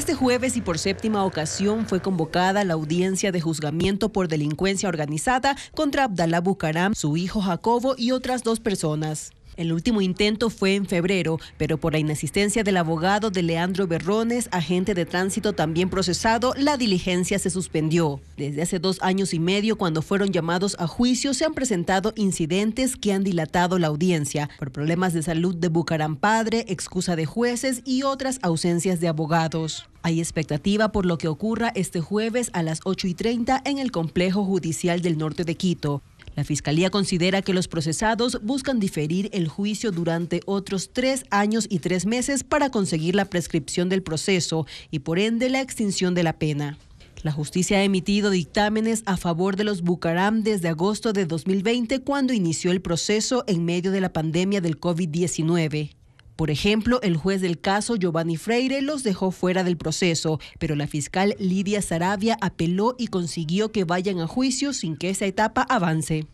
Este jueves y por séptima ocasión fue convocada la audiencia de juzgamiento por delincuencia organizada contra Abdalá Bucaram, su hijo Jacobo y otras dos personas. El último intento fue en febrero, pero por la inasistencia del abogado de Leandro Berrones, agente de tránsito también procesado, la diligencia se suspendió. Desde hace dos años y medio, cuando fueron llamados a juicio, se han presentado incidentes que han dilatado la audiencia por problemas de salud de Bucaram Padre, excusa de jueces y otras ausencias de abogados. Hay expectativa por lo que ocurra este jueves a las 8 y 30 en el Complejo Judicial del Norte de Quito. La Fiscalía considera que los procesados buscan diferir el juicio durante otros tres años y tres meses para conseguir la prescripción del proceso y por ende la extinción de la pena. La justicia ha emitido dictámenes a favor de los Bucaram desde agosto de 2020, cuando inició el proceso en medio de la pandemia del COVID-19. Por ejemplo, el juez del caso Giovanni Freire los dejó fuera del proceso, pero la fiscal Lidia Sarabia apeló y consiguió que vayan a juicio sin que esa etapa avance.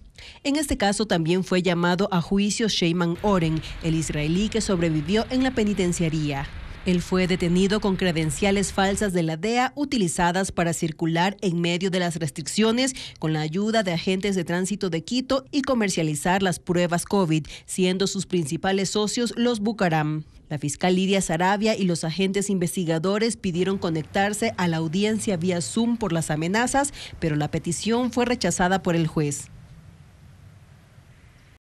En este caso también fue llamado a juicio Sheyman Oren, el israelí que sobrevivió en la penitenciaría. Él fue detenido con credenciales falsas de la DEA utilizadas para circular en medio de las restricciones con la ayuda de agentes de tránsito de Quito y comercializar las pruebas COVID, siendo sus principales socios los Bucaram. La fiscal Lidia Sarabia y los agentes investigadores pidieron conectarse a la audiencia vía Zoom por las amenazas, pero la petición fue rechazada por el juez.